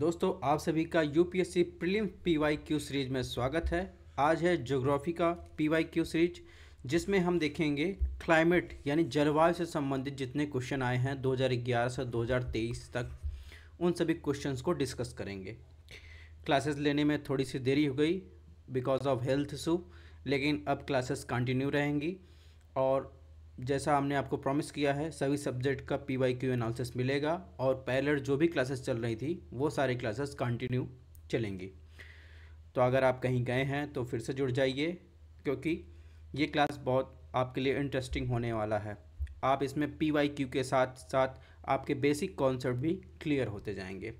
दोस्तों आप सभी का यूपीएससी प्रीलिम पीवाईक्यू सीरीज में स्वागत है आज है ज्योग्राफी का पीवाईक्यू सीरीज जिसमें हम देखेंगे क्लाइमेट यानी जलवायु से संबंधित जितने क्वेश्चन आए हैं 2011 से 2023 तक उन सभी क्वेश्चंस को डिस्कस करेंगे क्लासेस लेने में थोड़ी सी देरी हो गई बिकॉज ऑफ हेल्थ इशू लेकिन अब क्लासेस कंटिन्यू रहेंगी और जैसा हमने आपको प्रॉमिस किया है सभी सब्जेक्ट का पी वाई क्यू एनालिसिस मिलेगा और पैलर जो भी क्लासेस चल रही थी वो सारी क्लासेस कंटिन्यू चलेंगी तो अगर आप कहीं गए हैं तो फिर से जुड़ जाइए क्योंकि ये क्लास बहुत आपके लिए इंटरेस्टिंग होने वाला है आप इसमें पी वाई क्यू के साथ साथ आपके बेसिक कॉन्सेप्ट भी क्लियर होते जाएंगे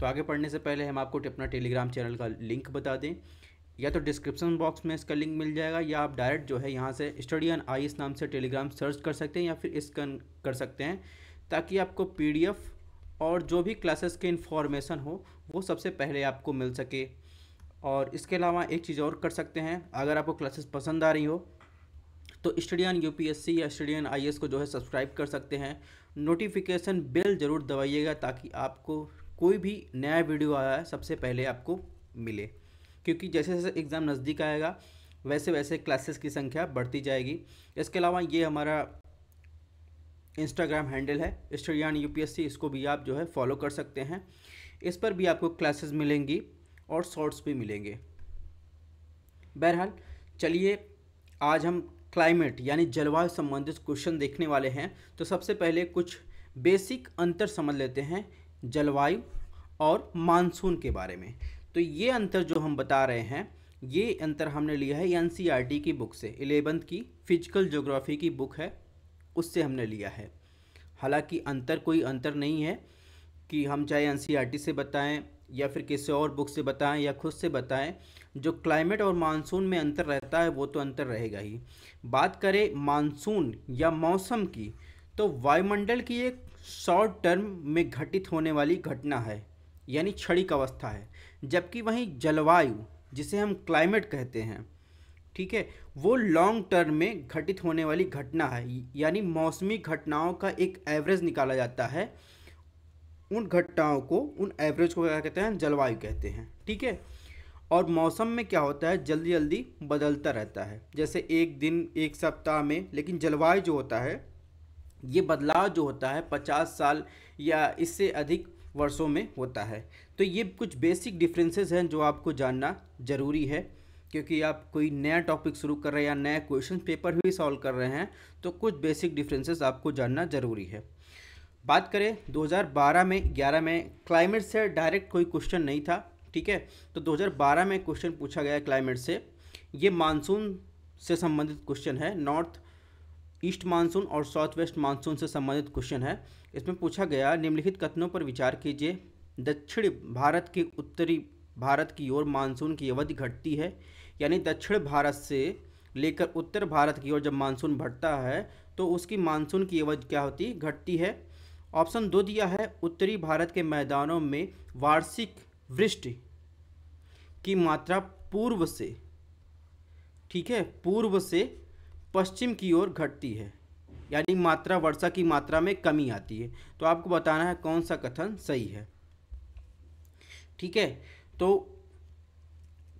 तो आगे पढ़ने से पहले हम आपको अपना टेलीग्राम चैनल का लिंक बता दें या तो डिस्क्रिप्शन बॉक्स में इसका लिंक मिल जाएगा या आप डायरेक्ट जो है यहाँ से स्टडी ऑन आई नाम से टेलीग्राम सर्च कर सकते हैं या फिर इस कर सकते हैं ताकि आपको पी और जो भी क्लासेस के इन्फॉर्मेशन हो वो सबसे पहले आपको मिल सके और इसके अलावा एक चीज़ और कर सकते हैं अगर आपको क्लासेस पसंद आ रही हो तो स्टडी ऑन यू या स्टडी ऑन आई को जो है सब्सक्राइब कर सकते हैं नोटिफिकेशन बेल ज़रूर दबाइएगा ताकि आपको कोई भी नया वीडियो आया है सबसे पहले आपको मिले क्योंकि जैसे जैसे एग्ज़ाम नज़दीक आएगा वैसे वैसे क्लासेस की संख्या बढ़ती जाएगी इसके अलावा ये हमारा इंस्टाग्राम हैंडल है स्टडियान यू इसको भी आप जो है फॉलो कर सकते हैं इस पर भी आपको क्लासेस मिलेंगी और शॉर्ट्स भी मिलेंगे बहरहाल चलिए आज हम क्लाइमेट यानी जलवायु संबंधित क्वेश्चन देखने वाले हैं तो सबसे पहले कुछ बेसिक अंतर समझ लेते हैं जलवायु और मानसून के बारे में तो ये अंतर जो हम बता रहे हैं ये अंतर हमने लिया है एन e की बुक से एलेवंथ की फिजिकल जोग्राफी की बुक है उससे हमने लिया है हालांकि अंतर कोई अंतर नहीं है कि हम चाहे एन e से बताएं या फिर किसी और बुक से बताएं या खुद से बताएं जो क्लाइमेट और मानसून में अंतर रहता है वो तो अंतर रहेगा ही बात करें मानसून या मौसम की तो वायुमंडल की एक शॉर्ट टर्म में घटित होने वाली घटना है यानी क्षणिक अवस्था है जबकि वहीं जलवायु जिसे हम क्लाइमेट कहते हैं ठीक है वो लॉन्ग टर्म में घटित होने वाली घटना है यानी मौसमी घटनाओं का एक एवरेज निकाला जाता है उन घटनाओं को उन एवरेज को क्या कहते हैं जलवायु कहते हैं ठीक है और मौसम में क्या होता है जल्दी जल्दी बदलता रहता है जैसे एक दिन एक सप्ताह में लेकिन जलवायु जो होता है ये बदलाव जो होता है पचास साल या इससे अधिक वर्षों में होता है तो ये कुछ बेसिक डिफरेंसेस हैं जो आपको जानना ज़रूरी है क्योंकि आप कोई नया टॉपिक शुरू कर रहे हैं या नया क्वेश्चन पेपर भी सॉल्व कर रहे हैं तो कुछ बेसिक डिफरेंसेस आपको जानना ज़रूरी है बात करें 2012 में 11 में क्लाइमेट से डायरेक्ट कोई क्वेश्चन नहीं था ठीक है तो 2012 में क्वेश्चन पूछा गया क्लाइमेट से ये मानसून से संबंधित क्वेश्चन है नॉर्थ ईस्ट मानसून और साउथ वेस्ट मानसून से संबंधित क्वेश्चन है इसमें पूछा गया निम्नलिखित कथनों पर विचार कीजिए दक्षिण भारत के उत्तरी भारत की ओर मानसून की अवधि घटती है यानी दक्षिण भारत से लेकर उत्तर भारत की ओर जब मानसून बढ़ता है तो उसकी मानसून की अवधि क्या होती घटती है ऑप्शन दो दिया है उत्तरी भारत के मैदानों में वार्षिक वृष्टि की मात्रा पूर्व से ठीक है पूर्व से पश्चिम की ओर घटती है यानी मात्रा वर्षा की मात्रा में कमी आती है तो आपको बताना है कौन सा कथन सही है ठीक है तो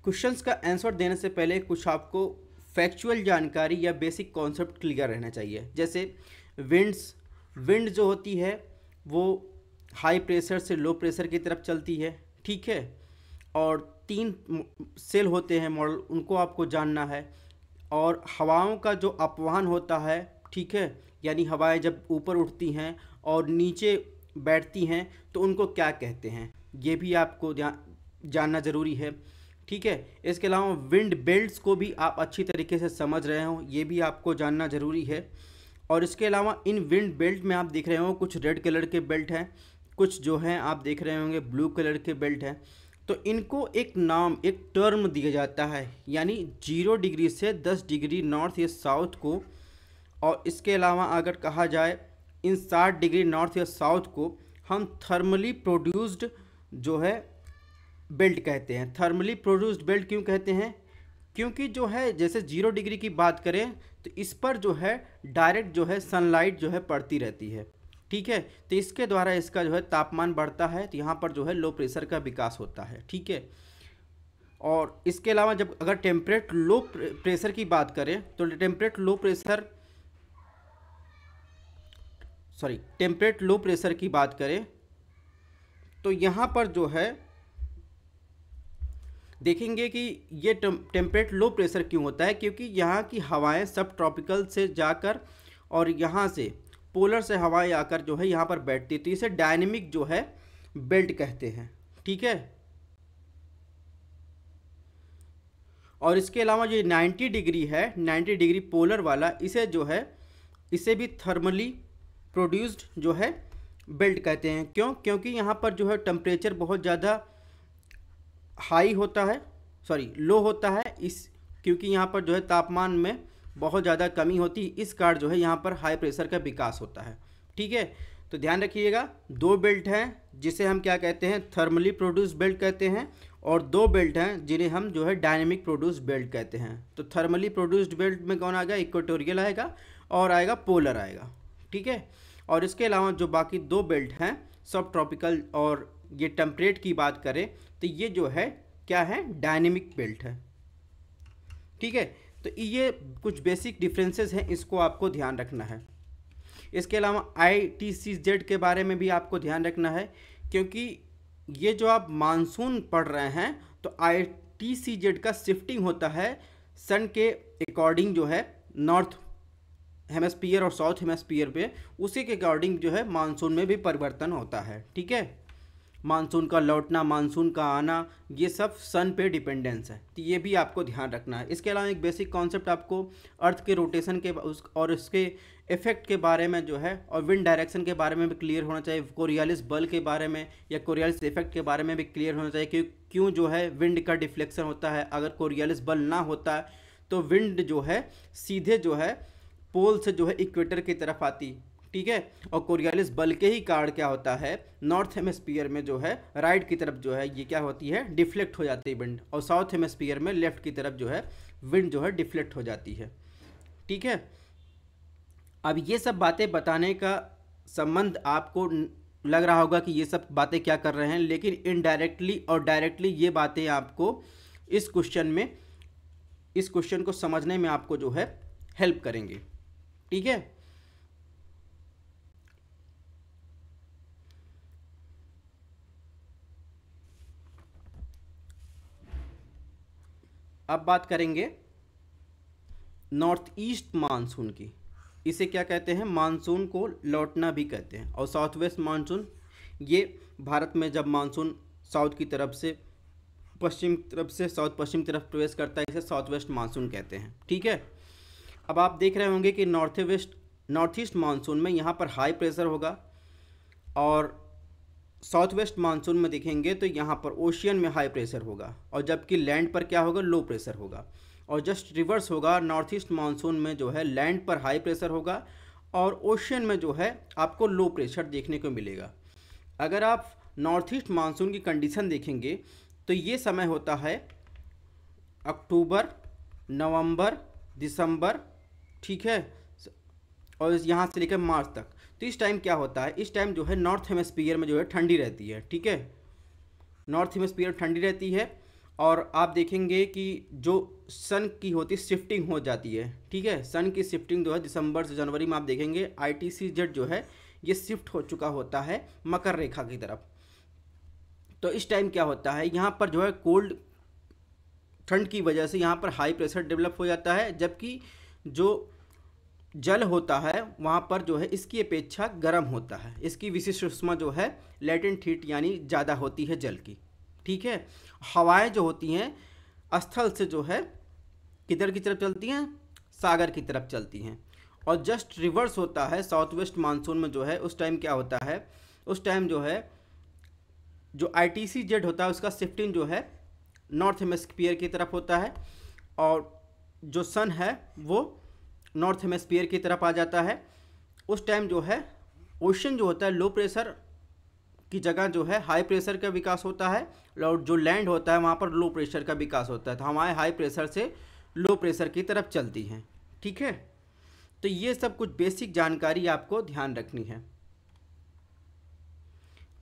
क्वेश्चंस का आंसर देने से पहले कुछ आपको फैक्चुअल जानकारी या बेसिक कॉन्सेप्ट क्लियर रहना चाहिए जैसे विंड्स विंड जो होती है वो हाई प्रेशर से लो प्रेशर की तरफ चलती है ठीक है और तीन सेल होते हैं मॉडल उनको आपको जानना है और हवाओं का जो अपवाहन होता है ठीक है यानी हवाएं जब ऊपर उठती हैं और नीचे बैठती हैं तो उनको क्या कहते हैं ये भी आपको जानना ज़रूरी है ठीक है इसके अलावा विंड बेल्ट्स को भी आप अच्छी तरीके से समझ रहे हो ये भी आपको जानना ज़रूरी है और इसके अलावा इन विंड बेल्ट में आप देख रहे हो कुछ रेड कलर के बेल्ट हैं कुछ जो हैं आप देख रहे होंगे ब्लू कलर के बेल्ट हैं तो इनको एक नाम एक टर्म दिया जाता है यानी जीरो डिग्री से दस डिग्री नॉर्थ या साउथ को और इसके अलावा अगर कहा जाए इन साठ डिग्री नॉर्थ या साउथ को हम थर्मली प्रोड्यूस्ड जो है बेल्ट कहते हैं थर्मली प्रोड्यूस्ड बेल्ट क्यों कहते हैं क्योंकि जो है जैसे जीरो डिग्री की बात करें तो इस पर जो है डायरेक्ट जो है सनलाइट जो है पड़ती रहती है ठीक है तो इसके द्वारा इसका जो है तापमान बढ़ता है तो यहाँ पर जो है लो प्रेशर का विकास होता है ठीक है और इसके अलावा जब अगर टेम्परेट लो प्रेशर की बात करें तो temperate low pressure sorry temperate low pressure की बात करें तो यहाँ पर जो है देखेंगे कि ये टेम्परेट लो प्रेशर क्यों होता है क्योंकि यहाँ की हवाएं सब ट्रॉपिकल से जाकर और यहाँ से पोलर से हवाएं आकर जो है यहाँ पर बैठती है तो इसे डायनेमिक जो है बेल्ट कहते हैं ठीक है और इसके अलावा जो 90 डिग्री है 90 डिग्री पोलर वाला इसे जो है इसे भी थर्मली प्रोड्यूस्ड जो है बेल्ट कहते हैं क्यों क्योंकि यहाँ पर जो है टम्परेचर बहुत ज़्यादा हाई होता है सॉरी लो होता है इस क्योंकि यहाँ पर जो है तापमान में बहुत ज़्यादा कमी होती है इस कारण जो है यहाँ पर हाई प्रेशर का विकास होता है ठीक है तो ध्यान रखिएगा दो बेल्ट हैं जिसे हम क्या कहते हैं थर्मली प्रोड्यूस बेल्ट कहते हैं और दो बेल्ट हैं जिन्हें हम जो है डायनेमिक प्रोड्यूस बेल्ट कहते हैं तो थर्मली प्रोड्यूस्ड बेल्ट में कौन आएगा इक्वेटोरियल आएगा और आएगा पोलर आएगा ठीक है और इसके अलावा जो बाकी दो बेल्ट हैं सब ट्रॉपिकल और ये टेम्परेट की बात करें तो ये जो है क्या है डायनेमिक बेल्ट है ठीक है तो ये कुछ बेसिक डिफरेंसेस हैं इसको आपको ध्यान रखना है इसके अलावा आई टी सी जेड के बारे में भी आपको ध्यान रखना है क्योंकि ये जो आप मानसून पढ़ रहे हैं तो आई टी सी जेड का शिफ्टिंग होता है सन के अकॉर्डिंग जो है नॉर्थ हेमस्पियर और साउथ हेमस्पियर पे उसी के अकॉर्डिंग जो है मानसून में भी परिवर्तन होता है ठीक है मानसून का लौटना मानसून का आना ये सब सन पे डिपेंडेंस है तो ये भी आपको ध्यान रखना है इसके अलावा एक बेसिक कॉन्सेप्ट आपको अर्थ के रोटेशन के उस और उसके इफेक्ट के बारे में जो है और विंड डायरेक्शन के बारे में भी क्लियर होना चाहिए कोरियालिस बल के बारे में या कोरियालिस इफेक्ट के बारे में भी क्लियर होना चाहिए क्यों क्यों जो है विंड का डिफ्लेक्शन होता है अगर कोरियालिस बल ना होता तो विंड जो है सीधे जो है पोल से जो है इक्वेटर की तरफ आती ठीक है और कोरियालिस बल के ही कारण क्या होता है नॉर्थ हेमस्पियर में जो है राइट की तरफ जो है ये क्या होती है डिफ्लेक्ट हो जाती है विंड और साउथ हेमस्पियर में लेफ्ट की तरफ जो है विंड जो है डिफ्लेक्ट हो जाती है ठीक है अब ये सब बातें बताने का संबंध आपको लग रहा होगा कि ये सब बातें क्या कर रहे हैं लेकिन इनडायरेक्टली और डायरेक्टली ये बातें आपको इस क्वेश्चन में इस क्वेश्चन को समझने में आपको जो है हेल्प करेंगे ठीक है अब बात करेंगे नॉर्थ ईस्ट मानसून की इसे क्या कहते हैं मानसून को लौटना भी कहते हैं और साउथ वेस्ट मानसून ये भारत में जब मानसून साउथ की तरफ से पश्चिम तरफ से साउथ पश्चिम तरफ प्रवेश करता है इसे साउथ वेस्ट मानसून कहते हैं ठीक है अब आप देख रहे होंगे कि north west north east monsoon में यहाँ पर हाई प्रेशर होगा और साउथ वेस्ट मानसून में देखेंगे तो यहाँ पर ओशियन में हाई प्रेशर होगा और जबकि लैंड पर क्या होगा लो प्रेशर होगा और जस्ट रिवर्स होगा नॉर्थ ईस्ट मानसून में जो है लैंड पर हाई प्रेशर होगा और ओशियन में जो है आपको लो प्रेशर देखने को मिलेगा अगर आप नॉर्थ ईस्ट मानसून की कंडीशन देखेंगे तो ये समय होता है अक्टूबर नवंबर दिसंबर ठीक है और यहाँ से लेकर मार्च तक तो इस टाइम क्या होता है इस टाइम जो है नॉर्थ हेमस्पियर में जो है ठंडी रहती है ठीक है नॉर्थ हेमस्पियर ठंडी रहती है और आप देखेंगे कि जो सन की होती शिफ्टिंग हो जाती है ठीक है सन की शिफ्टिंग जो है दिसंबर से जनवरी में आप देखेंगे आई टी सी जेड जो है ये शिफ्ट हो चुका होता है मकर रेखा की तरफ तो इस टाइम क्या होता है यहाँ पर जो है कोल्ड ठंड की वजह से यहाँ पर हाई प्रेशर डेवलप हो जाता है जबकि जो जल होता है वहाँ पर जो है इसकी अपेक्षा गर्म होता है इसकी विशिष्ट उष्मा जो है लेटेंट हीट यानी ज़्यादा होती है जल की ठीक है हवाएं जो होती हैं स्थल से जो है किधर की तरफ चलती हैं सागर की तरफ चलती हैं और जस्ट रिवर्स होता है साउथ वेस्ट मानसून में जो है उस टाइम क्या होता है उस टाइम जो है जो आई टी सी जेड होता है उसका शिफ्टिंग जो है नॉर्थ हेमस्पियर की तरफ होता है और जो सन है वो नॉर्थ हेमेस्पियर की तरफ आ जाता है उस टाइम जो है ओशन जो होता है लो प्रेशर की जगह जो है हाई प्रेशर का विकास होता है और जो लैंड होता है वहाँ पर लो प्रेशर का विकास होता है तो हमारे हाई प्रेशर से लो प्रेशर की तरफ चलती हैं ठीक है तो ये सब कुछ बेसिक जानकारी आपको ध्यान रखनी है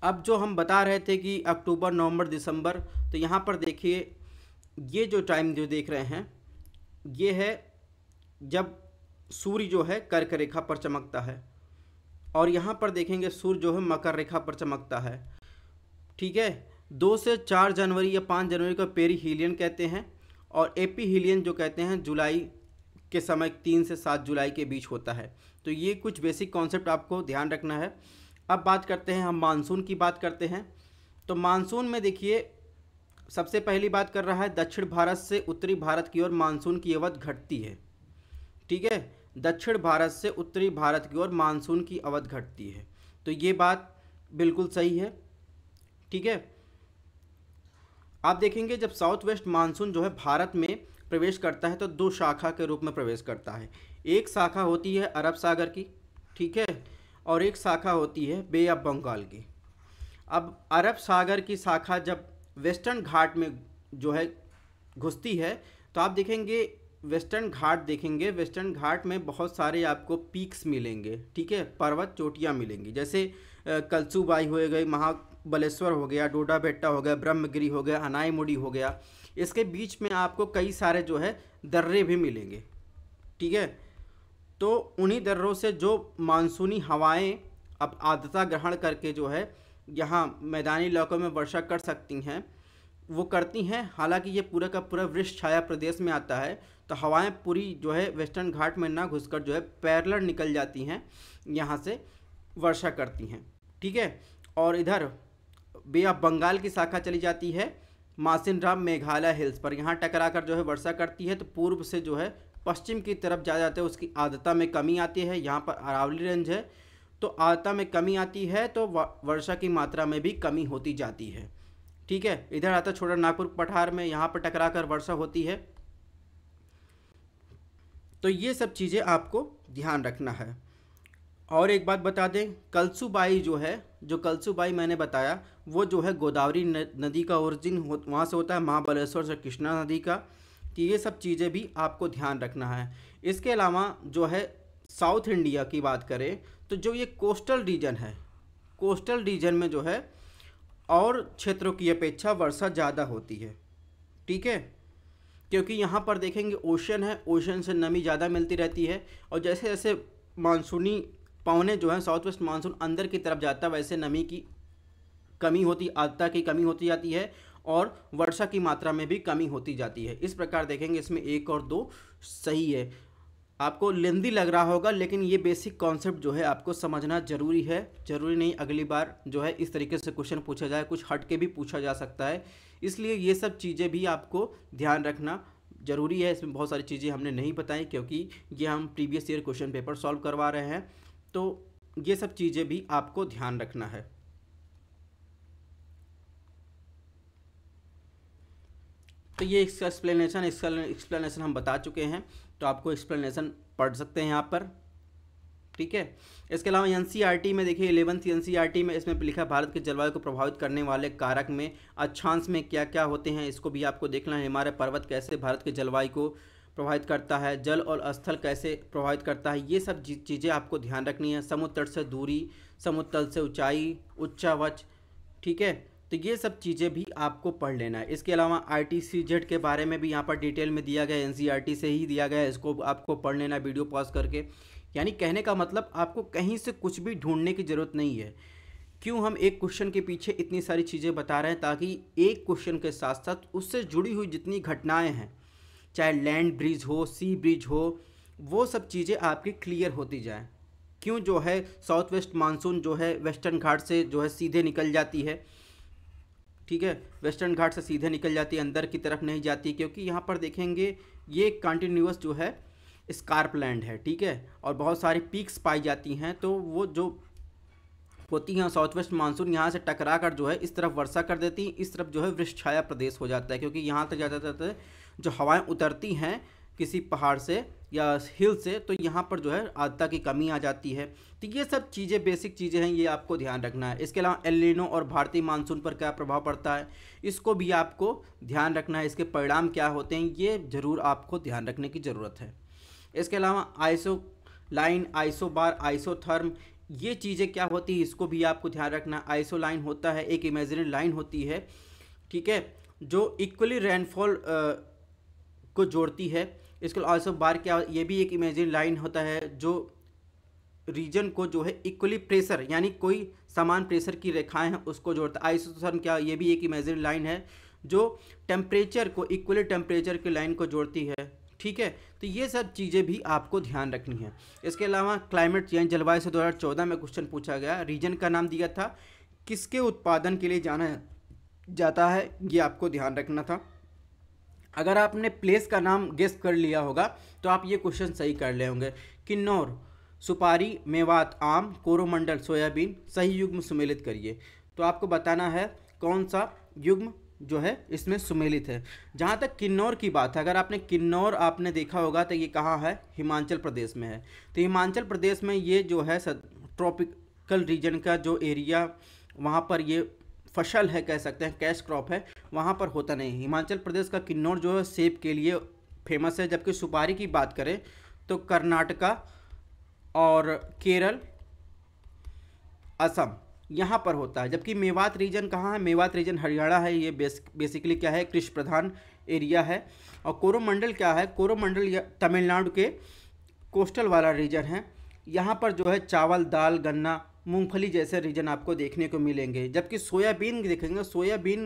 अब जो हम बता रहे थे कि अक्टूबर नवंबर दिसंबर तो यहाँ पर देखिए ये जो टाइम जो देख रहे हैं ये है जब सूर्य जो है कर्क रेखा पर चमकता है और यहाँ पर देखेंगे सूर्य जो है मकर रेखा पर चमकता है ठीक है दो से चार जनवरी या पाँच जनवरी को पेरी हीलियन कहते हैं और एपी हीलियन जो कहते हैं जुलाई के समय तीन से सात जुलाई के बीच होता है तो ये कुछ बेसिक कॉन्सेप्ट आपको ध्यान रखना है अब बात करते हैं हम मानसून की बात करते हैं तो मानसून में देखिए सबसे पहली बात कर रहा है दक्षिण भारत से उत्तरी भारत की ओर मानसून की अवध घटती है ठीक है दक्षिण भारत से उत्तरी भारत की ओर मानसून की अवध घटती है तो ये बात बिल्कुल सही है ठीक है आप देखेंगे जब साउथ वेस्ट मानसून जो है भारत में प्रवेश करता है तो दो शाखा के रूप में प्रवेश करता है एक शाखा होती है अरब सागर की ठीक है और एक शाखा होती है बे ऑफ बंगाल की अब अरब सागर की शाखा जब वेस्टर्न घाट में जो है घुसती है तो आप देखेंगे वेस्टर्न घाट देखेंगे वेस्टर्न घाट में बहुत सारे आपको पीक्स मिलेंगे ठीक है पर्वत चोटियाँ मिलेंगी जैसे कलसूबाई हो गई महाबलेश्वर हो गया डोडा बेट्टा हो गया ब्रह्मगिरी हो गया अनाईमुड़ी हो गया इसके बीच में आपको कई सारे जो है दर्रे भी मिलेंगे ठीक है तो उन्हीं दर्रों से जो मानसूनी हवाएं अब आदता ग्रहण करके जो है यहाँ मैदानी इलाकों में वर्षा कर सकती हैं वो करती हैं हालांकि ये पूरा का पूरा वृक्ष छाया प्रदेश में आता है तो हवाएं पूरी जो है वेस्टर्न घाट में ना घुसकर जो है पैरलर निकल जाती हैं यहाँ से वर्षा करती हैं ठीक है और इधर बे ऑफ बंगाल की शाखा चली जाती है मासिनराम मेघालय हिल्स पर यहाँ टकराकर जो है वर्षा करती है तो पूर्व से जो है पश्चिम की तरफ जा जाते हैं उसकी आदता में कमी आती है यहाँ पर अरावली रेंज है तो आर्द्रता में कमी आती है तो वर्षा की मात्रा में भी कमी होती जाती है ठीक है इधर आता छोटा नागपुर पठार में यहाँ पर टकरा कर वर्षा होती है तो ये सब चीज़ें आपको ध्यान रखना है और एक बात बता दें कलसुबाई जो है जो कलसुबाई मैंने बताया वो जो है गोदावरी नदी का ओरिजिन हो वहाँ से होता है महाबलेश्वर से कृष्णा नदी का तो ये सब चीज़ें भी आपको ध्यान रखना है इसके अलावा जो है साउथ इंडिया की बात करें तो जो ये कोस्टल रीजन है कोस्टल रीजन में जो है और क्षेत्रों की अपेक्षा वर्षा ज़्यादा होती है ठीक है क्योंकि यहाँ पर देखेंगे ओशन है ओशन से नमी ज़्यादा मिलती रहती है और जैसे जैसे मानसूनी पौने जो है साउथ वेस्ट मानसून अंदर की तरफ जाता है वैसे नमी की कमी होती आदता की कमी होती जाती है और वर्षा की मात्रा में भी कमी होती जाती है इस प्रकार देखेंगे इसमें एक और दो सही है आपको लेंदी लग रहा होगा लेकिन ये बेसिक कॉन्सेप्ट जो है आपको समझना जरूरी है जरूरी नहीं अगली बार जो है इस तरीके से क्वेश्चन पूछा जाए कुछ हट के भी पूछा जा सकता है इसलिए ये सब चीज़ें भी आपको ध्यान रखना ज़रूरी है इसमें बहुत सारी चीज़ें हमने नहीं बताई क्योंकि ये हम previous year question paper solve करवा रहे हैं तो ये सब चीज़ें भी आपको ध्यान रखना है तो ये इसका एक्सप्लेनेशन इसका एक्सप्लेनेशन हम बता चुके हैं तो आपको एक्सप्लेनेशन पढ़ सकते हैं यहाँ पर ठीक है इसके अलावा एन e में देखिए इलेवंथ एन e में इसमें लिखा भारत के जलवायु को प्रभावित करने वाले कारक में अच्छांश में क्या क्या होते हैं इसको भी आपको देखना है हमारे पर्वत कैसे भारत के जलवायु को प्रभावित करता है जल और स्थल कैसे प्रभावित करता है ये सब चीज़ें आपको ध्यान रखनी है समुद्र से दूरी समुद्र तल से ऊंचाई उच्चावच ठीक है तो ये सब चीज़ें भी आपको पढ़ लेना है इसके अलावा आर के बारे में भी यहाँ पर डिटेल में दिया गया एन e से ही दिया गया है इसको आपको पढ़ लेना वीडियो पॉज करके यानी कहने का मतलब आपको कहीं से कुछ भी ढूंढने की ज़रूरत नहीं है क्यों हम एक क्वेश्चन के पीछे इतनी सारी चीज़ें बता रहे हैं ताकि एक क्वेश्चन के साथ साथ उससे जुड़ी हुई जितनी घटनाएँ हैं चाहे लैंड ब्रिज हो सी ब्रिज हो वो सब चीज़ें आपकी क्लियर होती जाएँ क्यों जो है साउथ वेस्ट मानसून जो है वेस्टर्न घाट से जो है सीधे निकल जाती है ठीक है वेस्टर्न घाट से सीधे निकल जाती है अंदर की तरफ नहीं जाती क्योंकि यहाँ पर देखेंगे ये कंटिन्यूस जो है स्कार्प लैंड है ठीक है और बहुत सारी पीक्स पाई जाती हैं तो वो जो होती हैं साउथ वेस्ट मानसून यहाँ से टकरा कर जो है इस तरफ वर्षा कर देती हैं इस तरफ जो है वृक्ष छाया प्रदेश हो जाता है क्योंकि यहाँ तक ज़्यादातर जो हवाएं उतरती हैं किसी पहाड़ से या हिल से तो यहाँ पर जो है आद्रता की कमी आ जाती है तो ये सब चीज़ें बेसिक चीज़ें हैं ये आपको ध्यान रखना है इसके अलावा एलिनो और भारतीय मानसून पर क्या प्रभाव पड़ता है इसको भी आपको ध्यान रखना है इसके परिणाम क्या होते हैं ये ज़रूर आपको ध्यान रखने की ज़रूरत है इसके अलावा isoline isobar isotherm ये चीज़ें क्या होती है इसको भी आपको ध्यान रखना है आइसो लाइन होता है एक इमेजिन लाइन होती है ठीक है जो इक्वली रेनफॉल को जोड़ती है इसको ऑल्सो बार क्या ये भी एक इमेजिन लाइन होता है जो रीजन को जो है इक्वली प्रेशर यानी कोई समान प्रेशर की रेखाएं हैं उसको जोड़ता है आइसोसन क्या ये भी एक इमेजिन लाइन है जो टेम्परेचर को इक्वली टेम्परेचर की लाइन को जोड़ती है ठीक है तो ये सब चीज़ें भी आपको ध्यान रखनी है इसके अलावा क्लाइमेट चेंज जलवायु से 2014 में क्वेश्चन पूछा गया रीजन का नाम दिया था किसके उत्पादन के लिए जाना जाता है ये आपको ध्यान रखना था अगर आपने प्लेस का नाम गेस कर लिया होगा तो आप ये क्वेश्चन सही कर ले होंगे किन्नौर सुपारी मेवात आम कोरोमंडल सोयाबीन सही युग्म सुमेलित करिए तो आपको बताना है कौन सा युग्म जो है इसमें सुमेलित है जहाँ तक किन्नौर की बात है अगर आपने किन्नौर आपने देखा होगा तो ये कहाँ है हिमाचल प्रदेश में है तो हिमाचल प्रदेश में ये जो है ट्रॉपिकल रीजन का जो एरिया वहाँ पर ये फसल है कह सकते हैं कैश क्रॉप है वहाँ पर होता नहीं हिमाचल प्रदेश का किन्नौर जो है सेब के लिए फेमस है जबकि सुपारी की बात करें तो कर्नाटका और केरल असम यहाँ पर होता है जबकि मेवात रीजन कहाँ है मेवात रीजन हरियाणा है ये बेस, बेसिकली क्या है कृषि प्रधान एरिया है और कोरोमंडल क्या है कोरोमंडल तमिलनाडु के कोस्टल वाला रीजन है यहाँ पर जो है चावल दाल गन्ना मूंगफली जैसे रीजन आपको देखने को मिलेंगे जबकि सोयाबीन देखेंगे सोयाबीन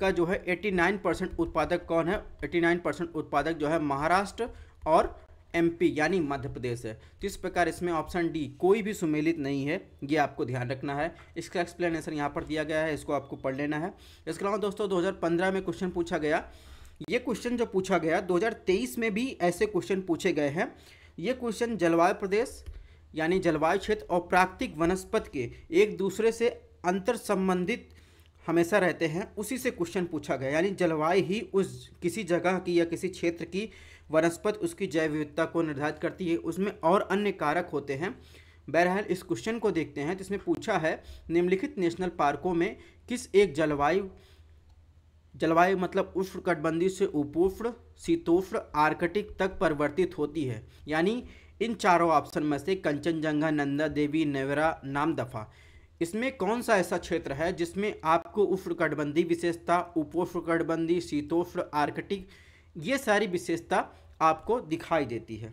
का जो है 89 परसेंट उत्पादक कौन है 89 परसेंट उत्पादक जो है महाराष्ट्र और एमपी यानी मध्य प्रदेश है तो इस प्रकार इसमें ऑप्शन डी कोई भी सुमेलित नहीं है ये आपको ध्यान रखना है इसका एक्सप्लेनेशन यहाँ पर दिया गया है इसको आपको पढ़ लेना है इसके अलावा दोस्तों दो में क्वेश्चन पूछा गया ये क्वेश्चन जो पूछा गया 2023 में भी ऐसे क्वेश्चन पूछे गए हैं ये क्वेश्चन जलवायु प्रदेश यानी जलवायु क्षेत्र और प्राकृतिक वनस्पति के एक दूसरे से अंतर संबंधित हमेशा रहते हैं उसी से क्वेश्चन पूछा गया यानी जलवायु ही उस किसी जगह की या किसी क्षेत्र की वनस्पति उसकी जैव विविधता को निर्धारित करती है उसमें और अन्य कारक होते हैं बहरहाल इस क्वेश्चन को देखते हैं तो इसमें पूछा है निम्नलिखित नेशनल पार्कों में किस एक जलवायु जलवायु मतलब कटबंदी से उपोष्ण शीतोष्ण आर्कटिक तक परिवर्तित होती है यानी इन चारों ऑप्शन में से कंचनजंगा नंदा देवी नेवरा नामदफा इसमें कौन सा ऐसा क्षेत्र है जिसमें आपको उष्णकटबंधी विशेषता उपोष्णकटबंधी शीतोष्ण आर्कटिक ये सारी विशेषता आपको दिखाई देती है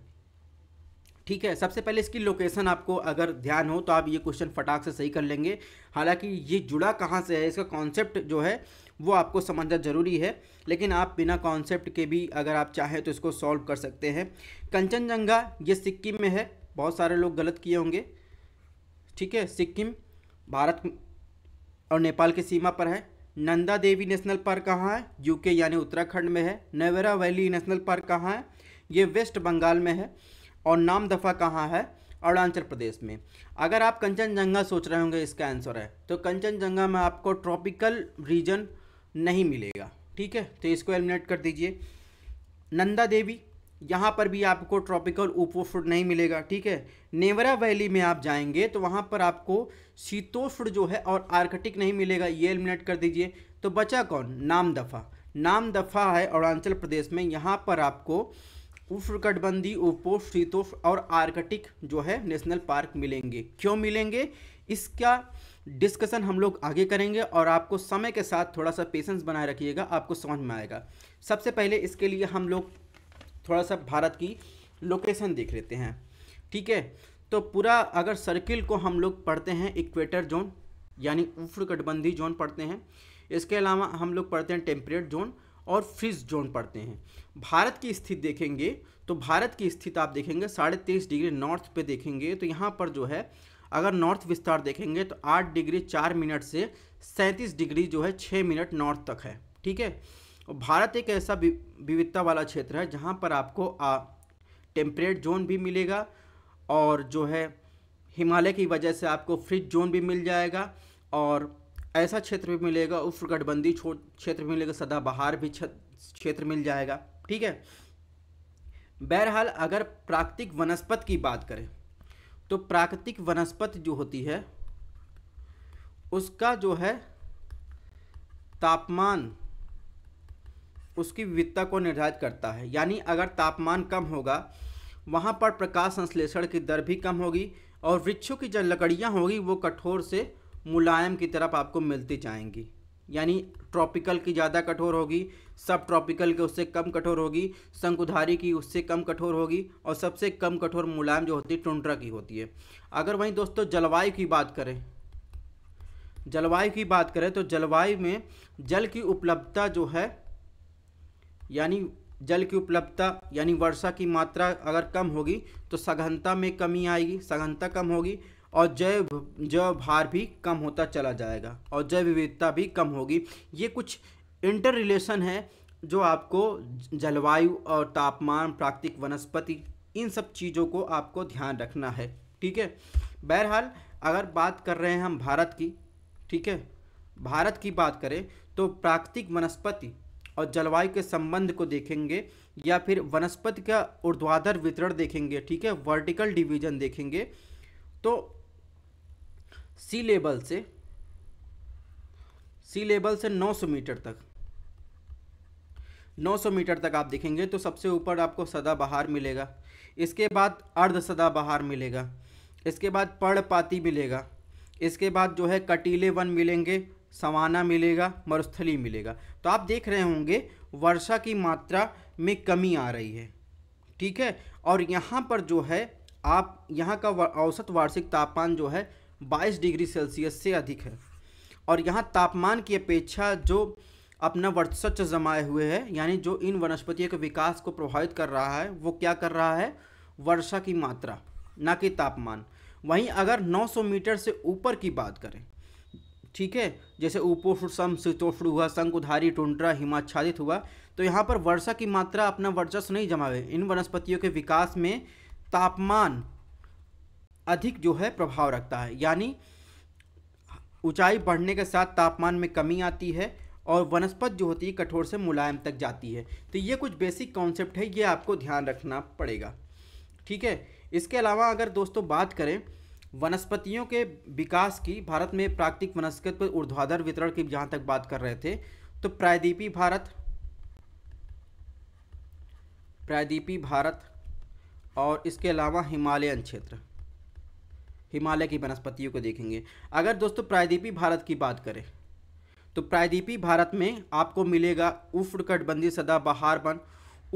ठीक है सबसे पहले इसकी लोकेशन आपको अगर ध्यान हो तो आप ये क्वेश्चन फटाक से सही कर लेंगे हालांकि ये जुड़ा कहाँ से है इसका कॉन्सेप्ट जो है वो आपको समझना ज़रूरी है लेकिन आप बिना कॉन्सेप्ट के भी अगर आप चाहें तो इसको सॉल्व कर सकते हैं कंचनजंगा ये सिक्किम में है बहुत सारे लोग गलत किए होंगे ठीक है सिक्किम भारत और नेपाल की सीमा पर है नंदा देवी नेशनल पार्क कहाँ है यूके यानी उत्तराखंड में है नेवेरा वैली नेशनल पार्क कहाँ है ये वेस्ट बंगाल में है और नाम दफ़ा कहाँ है अरुणाचल प्रदेश में अगर आप कंचनजंगा सोच रहे होंगे इसका आंसर है तो कंचनजंगा में आपको ट्रॉपिकल रीजन नहीं मिलेगा ठीक है तो इसको एलिमिनेट कर दीजिए नंदा देवी यहाँ पर भी आपको ट्रॉपिकल फ्रूट नहीं मिलेगा ठीक है नेवरा वैली में आप जाएंगे तो वहाँ पर आपको शीतोफुड जो है और आर्कटिक नहीं मिलेगा ये एलिमिनेट कर दीजिए तो बचा कौन नाम दफ़ा नाम दफ़ा है अरुणाचल प्रदेश में यहाँ पर आपको उष्णकटबंधी उपोष शीतोष और आर्कटिक जो है नेशनल पार्क मिलेंगे क्यों मिलेंगे इसका डिस्कशन हम लोग आगे करेंगे और आपको समय के साथ थोड़ा सा पेशेंस बनाए रखिएगा आपको समझ में आएगा सबसे पहले इसके लिए हम लोग थोड़ा सा भारत की लोकेशन देख लेते हैं ठीक है तो पूरा अगर सर्किल को हम लोग पढ़ते हैं इक्वेटर जोन यानी उष्णकटबंधी जोन पढ़ते हैं इसके अलावा हम लोग पढ़ते हैं टेम्परेट जोन और फ्रिज जोन पढ़ते हैं भारत की स्थिति देखेंगे तो भारत की स्थिति आप देखेंगे साढ़े तेईस डिग्री नॉर्थ पे देखेंगे तो यहाँ पर जो है अगर नॉर्थ विस्तार देखेंगे तो आठ डिग्री चार मिनट से सैंतीस डिग्री जो है छः मिनट नॉर्थ तक है ठीक है और भारत एक ऐसा विविधता वाला क्षेत्र है जहाँ पर आपको टेम्परेट जोन भी मिलेगा और जो है हिमालय की वजह से आपको फ्रिज जोन भी मिल जाएगा और ऐसा क्षेत्र भी मिलेगा उष्णकटबंधी क्षेत्र भी मिलेगा सदाबहार भी क्षेत्र मिल जाएगा ठीक है बहरहाल अगर प्राकृतिक वनस्पत की बात करें तो प्राकृतिक वनस्पति जो होती है उसका जो है तापमान उसकी विविधता को निर्धारित करता है यानी अगर तापमान कम होगा वहाँ पर प्रकाश संश्लेषण की दर भी कम होगी और वृक्षों की जो लकड़ियाँ होगी वो कठोर से मुलायम की तरफ आपको मिलती जाएंगी यानी ट्रॉपिकल की ज़्यादा कठोर होगी सब ट्रॉपिकल के उससे कम कठोर होगी शंकुधारी की उससे कम कठोर होगी और सबसे कम कठोर मुलायम जो होती है टुंड्रा की होती है अगर वहीं दोस्तों जलवायु की बात करें जलवायु की बात करें तो जलवायु में जल की उपलब्धता जो है यानी जल की उपलब्धता यानी वर्षा की मात्रा अगर कम होगी तो सघनता में कमी आएगी सघनता कम होगी और जैव जैव भार भी कम होता चला जाएगा और जैव विविधता भी कम होगी ये कुछ इंटर रिलेशन है जो आपको जलवायु और तापमान प्राकृतिक वनस्पति इन सब चीज़ों को आपको ध्यान रखना है ठीक है बहरहाल अगर बात कर रहे हैं हम भारत की ठीक है भारत की बात करें तो प्राकृतिक वनस्पति और जलवायु के संबंध को देखेंगे या फिर वनस्पति का ऊर्ध्वाधर वितरण देखेंगे ठीक है वर्टिकल डिवीजन देखेंगे तो सी लेवल से सी लेवल से 900 मीटर तक 900 मीटर तक आप देखेंगे तो सबसे ऊपर आपको सदाबहार मिलेगा इसके बाद अर्ध सदाबहार मिलेगा इसके बाद पर्णपाती मिलेगा इसके बाद जो है कटीले वन मिलेंगे सवाना मिलेगा मरुस्थली मिलेगा तो आप देख रहे होंगे वर्षा की मात्रा में कमी आ रही है ठीक है और यहाँ पर जो है आप यहाँ का औसत वार्षिक तापमान जो है 22 डिग्री सेल्सियस से अधिक है और यहाँ तापमान की अपेक्षा जो अपना वर्चस्व जमाए हुए है यानी जो इन वनस्पतियों के विकास को प्रभावित कर रहा है वो क्या कर रहा है वर्षा की मात्रा ना कि तापमान वहीं अगर 900 मीटर से ऊपर की बात करें ठीक है जैसे सम शीतोष्ण हुआ उधारी टुंड्रा हिमाच्छादित हुआ तो यहाँ पर वर्षा की मात्रा अपना वर्चस्व नहीं जमावे इन वनस्पतियों के विकास में तापमान अधिक जो है प्रभाव रखता है यानी ऊंचाई बढ़ने के साथ तापमान में कमी आती है और वनस्पत जो होती है कठोर से मुलायम तक जाती है तो ये कुछ बेसिक कॉन्सेप्ट है ये आपको ध्यान रखना पड़ेगा ठीक है इसके अलावा अगर दोस्तों बात करें वनस्पतियों के विकास की भारत में प्राकृतिक वनस्पत पर ऊर्ध्वाधर वितरण की जहाँ तक बात कर रहे थे तो प्रायद्वीपी भारत प्रायद्वीपी भारत और इसके अलावा हिमालयन क्षेत्र हिमालय की वनस्पतियों को देखेंगे अगर दोस्तों प्रायद्वीपी भारत की बात करें तो प्रायद्वीपी भारत में आपको मिलेगा उष्णकटबंधी सदाबहार वन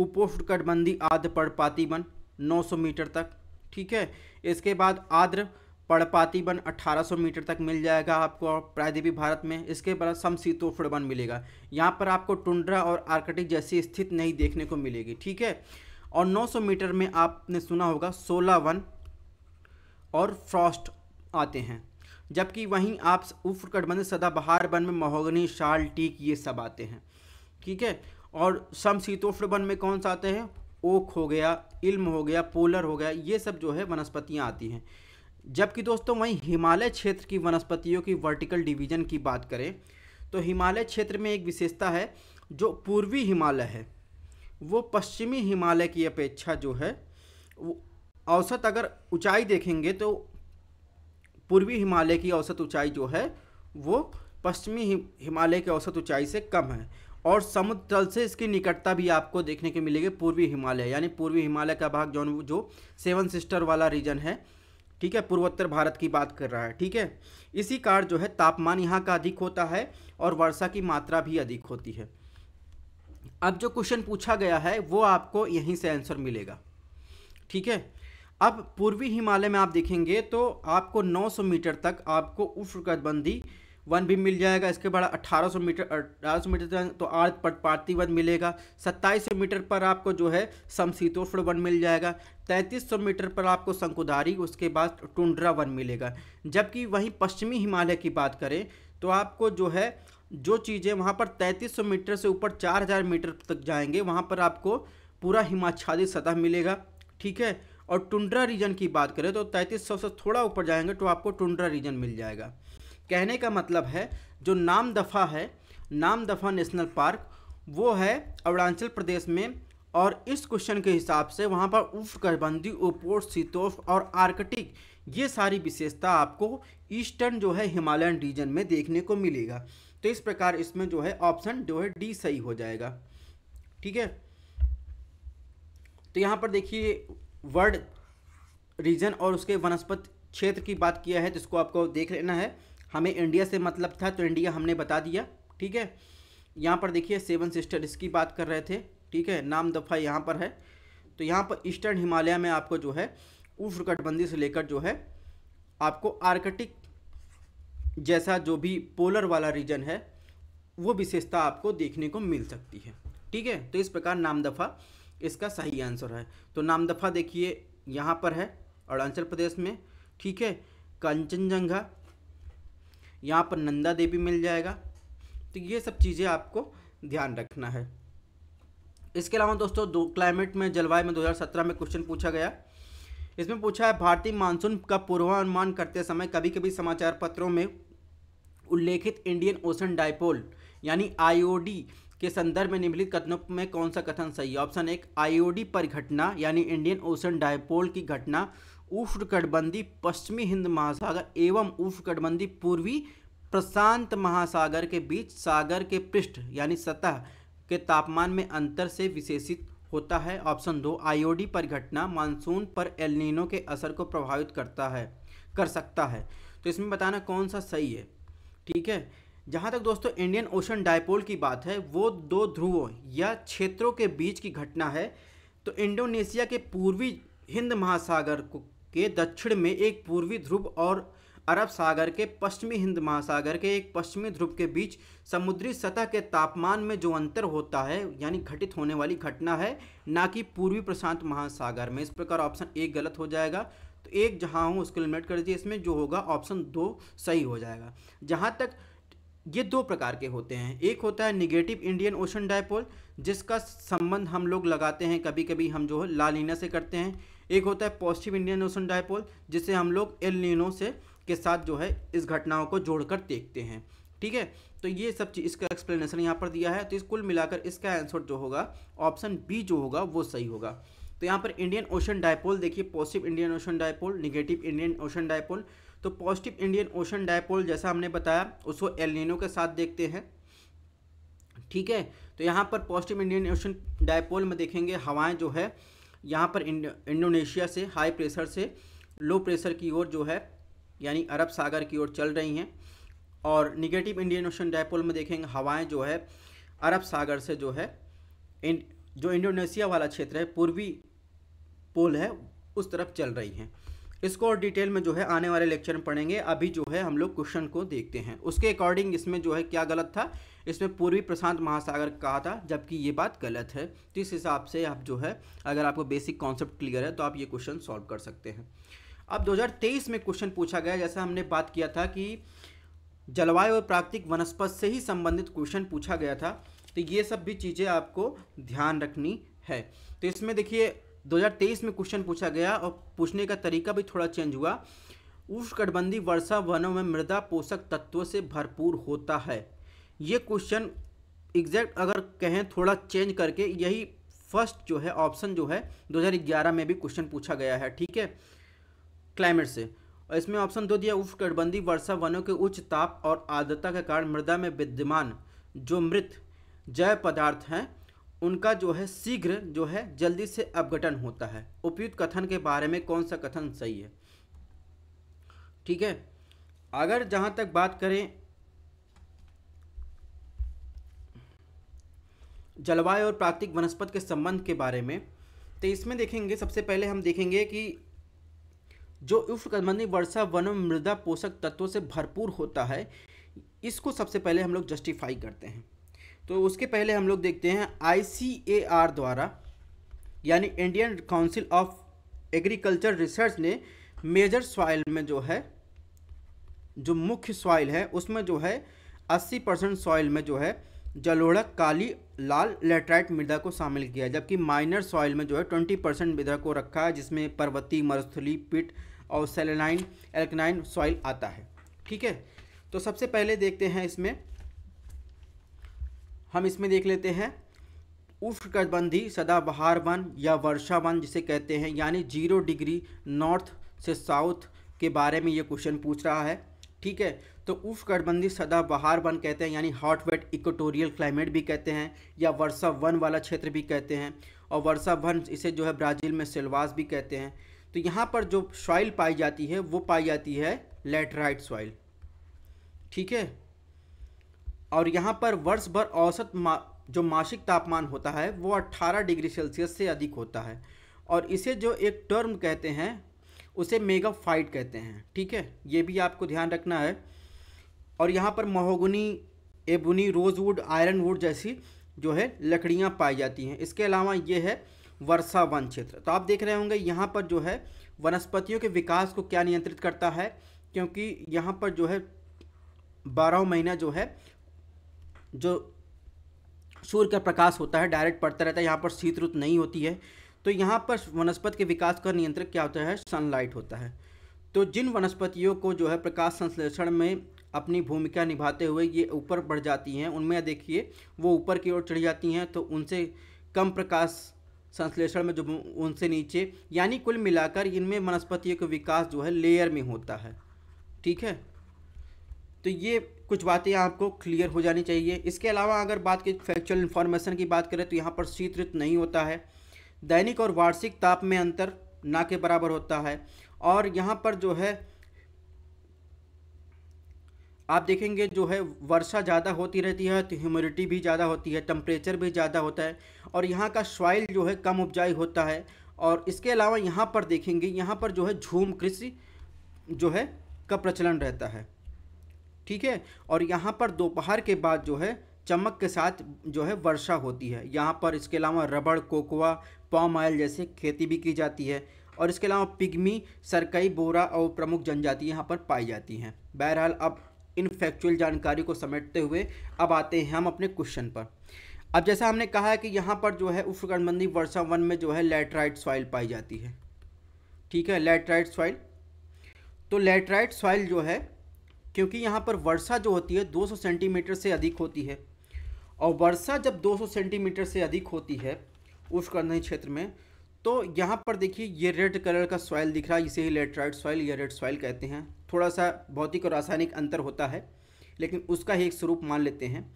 उपोष्णकटबंधी आद्र पड़पाती वन 900 मीटर तक ठीक है इसके बाद आद्र पड़पाती वन 1800 मीटर तक मिल जाएगा आपको प्रायद्वीपी भारत में इसके बाद समशीतोष्ण वन मिलेगा यहाँ पर आपको टुंड्रा और आर्कटिक जैसी स्थिति नहीं देखने को मिलेगी ठीक है और 900 मीटर में आपने सुना होगा सोलह वन और फ्रॉस्ट आते हैं जबकि वहीं आप उष्णकटिबंध सदाबहार वन में महोगनी शाल टीक ये सब आते हैं ठीक है और समशीतोष्ण वन में कौन सा आते हैं ओक हो गया इल्म हो गया पोलर हो गया ये सब जो है वनस्पतियाँ आती हैं जबकि दोस्तों वहीं हिमालय क्षेत्र की वनस्पतियों की वर्टिकल डिवीजन की बात करें तो हिमालय क्षेत्र में एक विशेषता है जो पूर्वी हिमालय है वो पश्चिमी हिमालय की अपेक्षा जो है वो औसत अगर ऊंचाई देखेंगे तो पूर्वी हिमालय की औसत ऊंचाई जो है वो पश्चिमी हिमालय की औसत ऊंचाई से कम है और समुद्र तल से इसकी निकटता भी आपको देखने के मिलेगी पूर्वी हिमालय यानी पूर्वी हिमालय का भाग जो जो सेवन सिस्टर वाला रीजन है ठीक है पूर्वोत्तर भारत की बात कर रहा है ठीक है इसी कारण जो है तापमान यहाँ का अधिक होता है और वर्षा की मात्रा भी अधिक होती है अब जो क्वेश्चन पूछा गया है वो आपको यहीं से आंसर मिलेगा ठीक है अब पूर्वी हिमालय में आप देखेंगे तो आपको 900 मीटर तक आपको उष्णकटबंधी वन भी मिल जाएगा इसके बाद 1800 मीटर 1800 मीटर तक तो आर्थ पार्टी वन मिलेगा 2700 मीटर पर आपको जो है समशीतोष्ण वन मिल जाएगा 3300 मीटर पर आपको शंकुधारी उसके बाद टुंड्रा वन मिलेगा जबकि वहीं पश्चिमी हिमालय की बात करें तो आपको जो है जो चीज़ें वहाँ पर तैंतीस मीटर से ऊपर चार मीटर तक जाएंगे वहाँ पर आपको पूरा हिमाच्छादित सतह मिलेगा ठीक है और टुंड्रा रीजन की बात करें तो तैंतीस से थोड़ा ऊपर जाएंगे तो आपको टुंड्रा रीजन मिल जाएगा कहने का मतलब है जो नाम दफ़ा है नाम दफ़ा नेशनल पार्क वो है अरुणाचल प्रदेश में और इस क्वेश्चन के हिसाब से वहाँ पर उफ करबंदी उपोर सीतोफ और आर्कटिक ये सारी विशेषता आपको ईस्टर्न जो है हिमालयन रीजन में देखने को मिलेगा तो इस प्रकार इसमें जो है ऑप्शन जो है डी सही हो जाएगा ठीक है तो यहाँ पर देखिए वर्ड रीजन और उसके वनस्पत क्षेत्र की बात किया है तो आपको देख लेना है हमें इंडिया से मतलब था तो इंडिया हमने बता दिया ठीक है यहाँ पर देखिए सेवन सिस्टर इसकी बात कर रहे थे ठीक है नाम दफ़ा यहाँ पर है तो यहाँ पर ईस्टर्न हिमालय में आपको जो है उष्णकटबंदी से लेकर जो है आपको आर्कटिक जैसा जो भी पोलर वाला रीजन है वो विशेषता आपको देखने को मिल सकती है ठीक है तो इस प्रकार नाम दफ़ा इसका सही आंसर है तो नाम दफ़ा देखिए यहाँ पर है अरुणाचल प्रदेश में ठीक है कंचनजंघा यहाँ पर नंदा देवी मिल जाएगा तो ये सब चीज़ें आपको ध्यान रखना है इसके अलावा दोस्तों दो क्लाइमेट में जलवायु में 2017 में क्वेश्चन पूछा गया इसमें पूछा है भारतीय मानसून का पूर्वानुमान करते समय कभी कभी समाचार पत्रों में उल्लेखित इंडियन ओशन डायपोल यानी आईओडी के संदर्भ में निम्नलिखित कथनों में कौन सा कथन सही है ऑप्शन एक आईओडी पर घटना यानी इंडियन ओशन डायपोल की घटना उष्णकटबंधी पश्चिमी हिंद महासागर एवं उष्णकटबंधी पूर्वी प्रशांत महासागर के बीच सागर के पृष्ठ यानी सतह के तापमान में अंतर से विशेषित होता है ऑप्शन दो आईओडी पर घटना मानसून पर एलनिनो के असर को प्रभावित करता है कर सकता है तो इसमें बताना कौन सा सही है ठीक है जहाँ तक दोस्तों इंडियन ओशन डायपोल की बात है वो दो ध्रुवों या क्षेत्रों के बीच की घटना है तो इंडोनेशिया के पूर्वी हिंद महासागर के दक्षिण में एक पूर्वी ध्रुव और अरब सागर के पश्चिमी हिंद महासागर के एक पश्चिमी ध्रुव के बीच समुद्री सतह के तापमान में जो अंतर होता है यानी घटित होने वाली घटना है ना कि पूर्वी प्रशांत महासागर में इस प्रकार ऑप्शन एक गलत हो जाएगा तो एक जहाँ हो उसको लिमिट कर दीजिए इसमें जो होगा ऑप्शन दो सही हो जाएगा जहाँ तक ये दो प्रकार के होते हैं एक होता है निगेटिव इंडियन ओशन डायपोल जिसका संबंध हम लोग लगाते हैं कभी कभी हम जो है लालीना से करते हैं एक होता है पॉजिटिव इंडियन ओशन डायपोल जिसे हम लोग एल नीनो से के साथ जो है इस घटनाओं को जोड़कर देखते हैं ठीक है तो ये सब चीज़ इसका एक्सप्लेनेशन यहाँ पर दिया है तो इस कुल मिलाकर इसका आंसर जो होगा ऑप्शन बी जो होगा वो सही होगा तो यहाँ पर इंडियन ओशन डायपोल देखिए positive Indian ocean dipole negative Indian ocean dipole तो पॉजिटिव इंडियन ओशन डायपोल जैसा हमने बताया उसको एलिनो के साथ देखते हैं ठीक है तो यहाँ पर पॉजिटिव इंडियन ओशन डायपोल में देखेंगे हवाएं जो है यहाँ पर इंडोनेशिया से हाई प्रेशर से लो प्रेशर की ओर जो है यानी अरब सागर की ओर चल रही हैं और निगेटिव इंडियन ओशन डायपोल में देखेंगे हवाएँ जो है अरब सागर से जो है इन, जो इंडोनेशिया वाला क्षेत्र है पूर्वी पोल है उस तरफ चल रही हैं इसको और डिटेल में जो है आने वाले लेक्चर में पढ़ेंगे अभी जो है हम लोग क्वेश्चन को देखते हैं उसके अकॉर्डिंग इसमें जो है क्या गलत था इसमें पूर्वी प्रशांत महासागर कहा था जबकि ये बात गलत है तो इस हिसाब से आप जो है अगर आपको बेसिक कॉन्सेप्ट क्लियर है तो आप ये क्वेश्चन सॉल्व कर सकते हैं अब 2023 में क्वेश्चन पूछा गया जैसा हमने बात किया था कि जलवायु और प्राकृतिक वनस्पत से ही संबंधित क्वेश्चन पूछा गया था तो ये सब भी चीज़ें आपको ध्यान रखनी है तो इसमें देखिए 2023 में क्वेश्चन पूछा गया और पूछने का तरीका भी थोड़ा चेंज हुआ उष्णकटिबंधीय वर्षा वनों में मृदा पोषक तत्वों से भरपूर होता है ये क्वेश्चन एग्जैक्ट अगर कहें थोड़ा चेंज करके यही फर्स्ट जो है ऑप्शन जो है 2011 में भी क्वेश्चन पूछा गया है ठीक है क्लाइमेट से और इसमें ऑप्शन दो दिया उष्णकटिबंधीय वर्षा वनों के उच्च ताप और आर्द्रता के कारण मृदा में विद्यमान जो मृत जैव पदार्थ हैं उनका जो है शीघ्र जो है जल्दी से अपघटन होता है उपयुक्त कथन के बारे में कौन सा कथन सही है ठीक है अगर जहां तक बात करें जलवायु और प्राकृतिक वनस्पति के संबंध के बारे में तो इसमें देखेंगे सबसे पहले हम देखेंगे कि जो उष्णकटिबंधीय वर्षा वन मृदा पोषक तत्वों से भरपूर होता है इसको सबसे पहले हम लोग जस्टिफाई करते हैं तो उसके पहले हम लोग देखते हैं आई द्वारा यानी Indian council of agriculture research ने मेजर सॉइल में जो है जो मुख्य सॉइल है उसमें जो है 80 परसेंट सॉइल में जो है जलोड़क काली लाल लेटराइट मृदा को शामिल किया जबकि माइनर सॉइल में जो है 20 परसेंट मृदा को रखा है जिसमें पर्वतीय मरुस्थली पिट और सेलेनाइन एल्कनाइन सॉइल आता है ठीक है तो सबसे पहले देखते हैं इसमें हम इसमें देख लेते हैं उष्णकटिबंधी सदाबहार वन या वर्षा वन जिसे कहते हैं यानी जीरो डिग्री नॉर्थ से साउथ के बारे में ये क्वेश्चन पूछ रहा है ठीक है तो उष्णकटिबंधी सदाबहार वन कहते हैं यानी हॉट वेट इक्वेटोरियल क्लाइमेट भी कहते हैं या वर्षा वन वाला क्षेत्र भी कहते हैं और वर्षा वन इसे जो है ब्राज़ील में सेलवास भी कहते हैं तो यहाँ पर जो सॉइल पाई जाती है वो पाई जाती है लेटराइट सॉइल ठीक है और यहाँ पर वर्ष भर औसत मा, जो मासिक तापमान होता है वो 18 डिग्री सेल्सियस से अधिक होता है और इसे जो एक टर्म कहते हैं उसे मेगा फाइट कहते हैं ठीक है ये भी आपको ध्यान रखना है और यहाँ पर महोगनी एबुनी रोजवुड वुड जैसी जो है लकड़ियाँ पाई जाती हैं इसके अलावा ये है वर्षा वन क्षेत्र तो आप देख रहे होंगे यहाँ पर जो है वनस्पतियों के विकास को क्या नियंत्रित करता है क्योंकि यहाँ पर जो है बारह महीना जो है जो सूर्य का प्रकाश होता है डायरेक्ट पड़ता रहता है यहाँ पर शीत ऋतु नहीं होती है तो यहाँ पर वनस्पति के विकास का नियंत्रक क्या होता है सनलाइट होता है तो जिन वनस्पतियों को जो है प्रकाश संश्लेषण में अपनी भूमिका निभाते हुए ये ऊपर बढ़ जाती हैं उनमें देखिए वो ऊपर की ओर चढ़ जाती हैं तो उनसे कम प्रकाश संश्लेषण में जो उनसे नीचे यानी कुल मिलाकर इनमें वनस्पतियों का विकास जो है लेयर में होता है ठीक है तो ये कुछ बातें आपको क्लियर हो जानी चाहिए इसके अलावा अगर बात की फैक्चुअल इन्फॉर्मेशन की बात करें तो यहाँ पर शीत ऋतु नहीं होता है दैनिक और वार्षिक ताप में अंतर ना के बराबर होता है और यहाँ पर जो है आप देखेंगे जो है वर्षा ज़्यादा होती रहती है तो ह्यूमिडिटी भी ज़्यादा होती है टम्परेचर भी ज़्यादा होता है और यहाँ का सॉइल जो है कम उपजाई होता है और इसके अलावा यहाँ पर देखेंगे यहाँ पर जो है झूम कृषि जो है का प्रचलन रहता है ठीक है और यहाँ पर दोपहर के बाद जो है चमक के साथ जो है वर्षा होती है यहाँ पर इसके अलावा रबड़ कोकोआ पॉम ऑयल जैसे खेती भी की जाती है और इसके अलावा पिग्मी सरकई बोरा और प्रमुख जनजाति यहाँ पर पाई जाती हैं बहरहाल अब इन फैक्चुअल जानकारी को समेटते हुए अब आते हैं हम अपने क्वेश्चन पर अब जैसा हमने कहा है कि यहाँ पर जो है उष्णकटिबंधी वर्षा वन में जो है लेटराइट सॉइल पाई जाती है ठीक है लेटराइट सॉइल तो लेटराइट सॉइल जो है क्योंकि यहाँ पर वर्षा जो होती है 200 सेंटीमीटर से अधिक होती है और वर्षा जब 200 सेंटीमीटर से अधिक होती है उस कन्हई क्षेत्र में तो यहाँ पर देखिए ये रेड कलर का सॉइल दिख रहा है इसे ही लेट्राइड सॉइल या रेड सॉइल कहते हैं थोड़ा सा भौतिक और रासायनिक अंतर होता है लेकिन उसका ही एक स्वरूप मान लेते हैं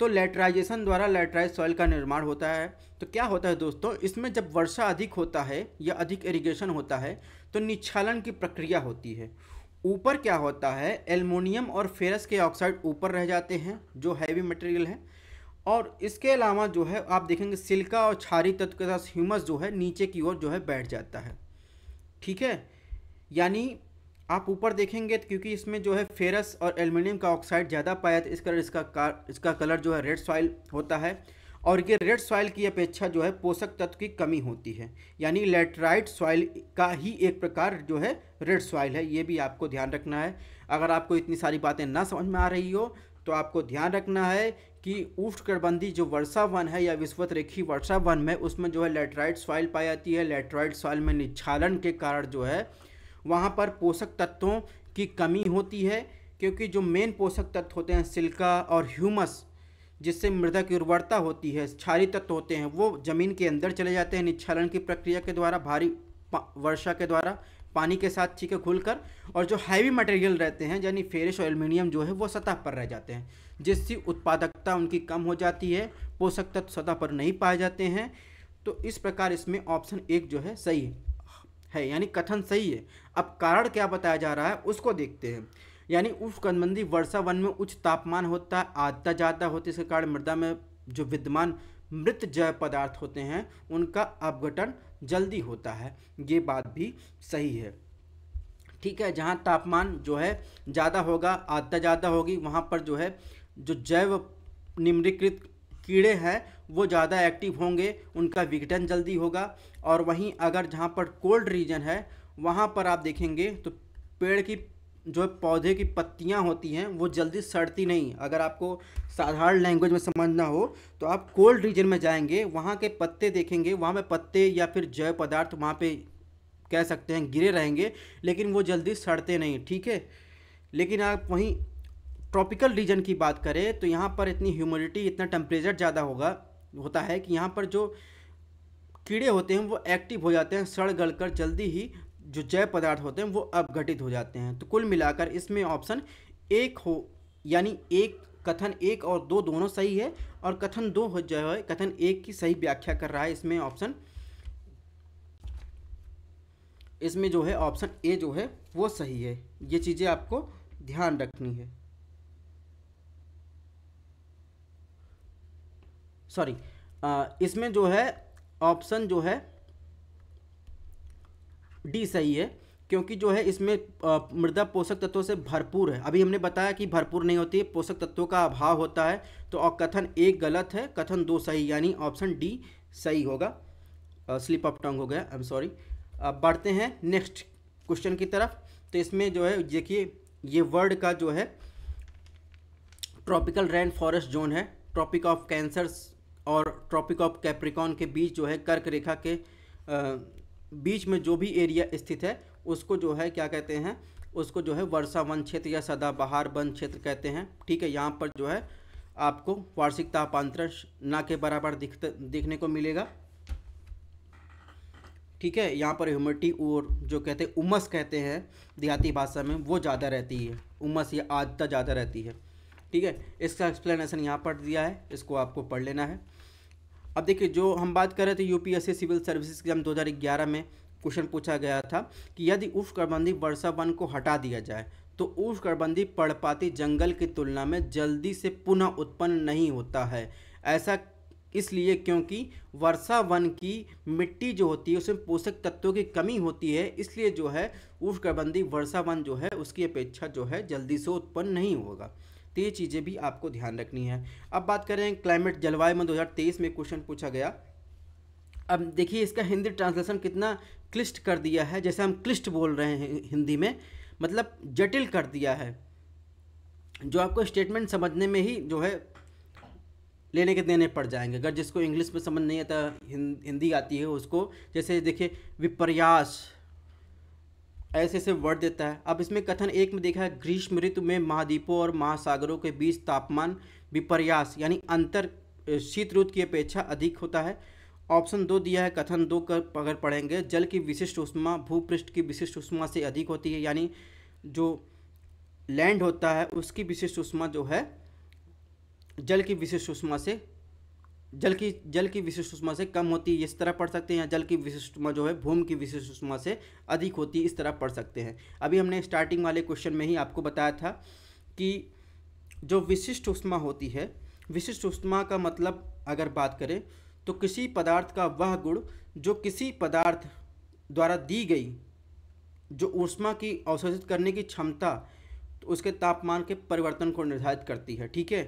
तो लेटराइजेशन द्वारा लेटराइज सॉइल का निर्माण होता है तो क्या होता है दोस्तों इसमें जब वर्षा अधिक होता है या अधिक इरिगेशन होता है तो निच्छालन की प्रक्रिया होती है ऊपर क्या होता है एलमोनियम और फेरस के ऑक्साइड ऊपर रह जाते हैं जो हैवी मटेरियल है और इसके अलावा जो है आप देखेंगे सिल्का और छारी तत्व के साथ ह्यूमस जो है नीचे की ओर जो है बैठ जाता है ठीक है यानी आप ऊपर देखेंगे तो क्योंकि इसमें जो है फेरस और एल्यूमिनियम का ऑक्साइड ज़्यादा पाया जाता तो है इस कारण इसका कार इसका कलर जो है रेड सॉइल होता है और ये रेड सॉइल की अपेक्षा जो है पोषक तत्व की कमी होती है यानी लेटराइट सॉइल का ही एक प्रकार जो है रेड सॉइल है ये भी आपको ध्यान रखना है अगर आपको इतनी सारी बातें ना समझ में आ रही हो तो आपको ध्यान रखना है कि उष्णकटबंधी जो वर्षा वन है या विश्वत रेखी वर्षा वन में उसमें जो है लेटराइट सॉइल पाई जाती है लेटराइट सॉइल में निच्छालन के कारण जो है वहाँ पर पोषक तत्वों की कमी होती है क्योंकि जो मेन पोषक तत्व होते हैं सिल्का और ह्यूमस जिससे मृदा की उर्वरता होती है क्षारी तत्व होते हैं वो ज़मीन के अंदर चले जाते हैं निच्छालन की प्रक्रिया के द्वारा भारी वर्षा के द्वारा पानी के साथ छीके कर और जो हैवी मटेरियल रहते हैं यानी फेरिश और एल्यूमिनियम जो है वो सतह पर रह जाते हैं जिससे उत्पादकता उनकी कम हो जाती है पोषक तत्व सतह पर नहीं पाए जाते हैं तो इस प्रकार इसमें ऑप्शन एक जो है सही है यानी कथन सही है अब कारण क्या बताया जा रहा है उसको देखते हैं यानी उष्णकटिबंधीय वर्षा वन में उच्च तापमान होता है आता जाता होता है इसके कारण मृदा में जो विद्यमान मृत जैव पदार्थ होते हैं उनका अपघटन जल्दी होता है ये बात भी सही है ठीक है जहाँ तापमान जो है ज़्यादा होगा आदता ज़्यादा होगी वहाँ पर जो है जो जैव निम्नीकृत कीड़े हैं वो ज़्यादा एक्टिव होंगे उनका विघटन जल्दी होगा और वहीं अगर जहाँ पर कोल्ड रीजन है वहाँ पर आप देखेंगे तो पेड़ की जो पौधे की पत्तियां होती हैं वो जल्दी सड़ती नहीं अगर आपको साधारण लैंग्वेज में समझना हो तो आप कोल्ड रीजन में जाएंगे वहाँ के पत्ते देखेंगे वहाँ पे पत्ते या फिर जैव पदार्थ वहाँ पे कह सकते हैं गिरे रहेंगे लेकिन वो जल्दी सड़ते नहीं ठीक है लेकिन आप वहीं ट्रॉपिकल रीजन की बात करें तो यहाँ पर इतनी ह्यूमिडिटी इतना टेम्परेचर ज़्यादा होगा होता है कि यहाँ पर जो कीड़े होते हैं वो एक्टिव हो जाते हैं सड़ गल कर जल्दी ही जो जैव पदार्थ होते हैं वो अपघटित हो जाते हैं तो कुल मिलाकर इसमें ऑप्शन एक हो यानी एक कथन एक और दो दोनों सही है और कथन दो हो जो है कथन एक की सही व्याख्या कर रहा है इसमें ऑप्शन इसमें जो है ऑप्शन ए जो है वो सही है ये चीज़ें आपको ध्यान रखनी है सॉरी इसमें जो है ऑप्शन जो है डी सही है क्योंकि जो है इसमें मृदा पोषक तत्वों से भरपूर है अभी हमने बताया कि भरपूर नहीं होती है पोषक तत्वों का अभाव होता है तो कथन एक गलत है कथन दो सही यानी ऑप्शन डी सही होगा स्लिप ऑफ टंग हो गया आई एम सॉरी अब बढ़ते हैं नेक्स्ट क्वेश्चन की तरफ तो इसमें जो है देखिए ये वर्ड का जो है ट्रॉपिकल रेन फॉरेस्ट जोन है ट्रॉपिक ऑफ कैंसर्स और ट्रॉपिक ऑफ कैप्रिकॉन के बीच जो है कर्क रेखा के बीच में जो भी एरिया स्थित है उसको जो है क्या कहते हैं उसको जो है वर्षा वन क्षेत्र या सदाबहार वन क्षेत्र कहते हैं ठीक है यहाँ पर जो है आपको वार्षिक तापांतर ना के बराबर दिखते देखने को मिलेगा ठीक है यहाँ पर ह्यूमिडिटी और जो कहते हैं उमस कहते हैं देहाती भाषा में वो ज़्यादा रहती है उमस या आदता ज़्यादा रहती है ठीक है इसका एक्सप्लेनेशन यहाँ पर दिया है इसको आपको पढ़ लेना है अब देखिए जो हम बात कर रहे थे यूपीएससी सिविल सर्विस एग्जाम 2011 में क्वेश्चन पूछा गया था कि यदि उष्णकटिबंधीय वर्षा वन को हटा दिया जाए तो उष्णकटिबंधीय पर्णपाती जंगल की तुलना में जल्दी से पुनः उत्पन्न नहीं होता है ऐसा इसलिए क्योंकि वर्षा वन की मिट्टी जो होती है उसमें पोषक तत्वों की कमी होती है इसलिए जो है उष्णकटिबंधीय वर्षा वन जो है उसकी अपेक्षा जो है जल्दी से उत्पन्न नहीं होगा तो ये चीज़ें भी आपको ध्यान रखनी है अब बात करें क्लाइमेट जलवायु में 2023 में क्वेश्चन पूछा गया अब देखिए इसका हिंदी ट्रांसलेशन कितना क्लिष्ट कर दिया है जैसे हम क्लिष्ट बोल रहे हैं हिंदी में मतलब जटिल कर दिया है जो आपको स्टेटमेंट समझने में ही जो है लेने के देने पड़ जाएंगे अगर जिसको इंग्लिश में समझ नहीं आता हिंदी आती है उसको जैसे देखिए विपर्यास ऐसे ऐसे वर्ड देता है अब इसमें कथन एक में देखा है ग्रीष्म ऋतु में महाद्वीपों और महासागरों के बीच तापमान विपर्यास यानी अंतर शीत ऋतु की अपेक्षा अधिक होता है ऑप्शन दो दिया है कथन दो कर अगर पढ़ेंगे जल की विशिष्ट उष्मा भूपृष्ठ की विशिष्ट उष्मा से अधिक होती है यानी जो लैंड होता है उसकी विशिष्ट उष्मा जो है जल की विशिष्ट उष्मा से जल की जल की विशिष्ट उष्मा से कम होती है इस तरह पढ़ सकते हैं या जल की विशिष्ट उष्मा जो है भूमि की विशिष्ट उष्मा से अधिक होती है इस तरह पढ़ सकते हैं अभी हमने स्टार्टिंग वाले क्वेश्चन में ही आपको बताया था कि जो विशिष्ट उष्मा होती है विशिष्ट उष्मा का मतलब अगर बात करें तो किसी पदार्थ का वह गुण जो किसी पदार्थ द्वारा दी गई जो ऊष्मा की अवशोषित करने की क्षमता तो उसके तापमान के परिवर्तन को निर्धारित करती है ठीक है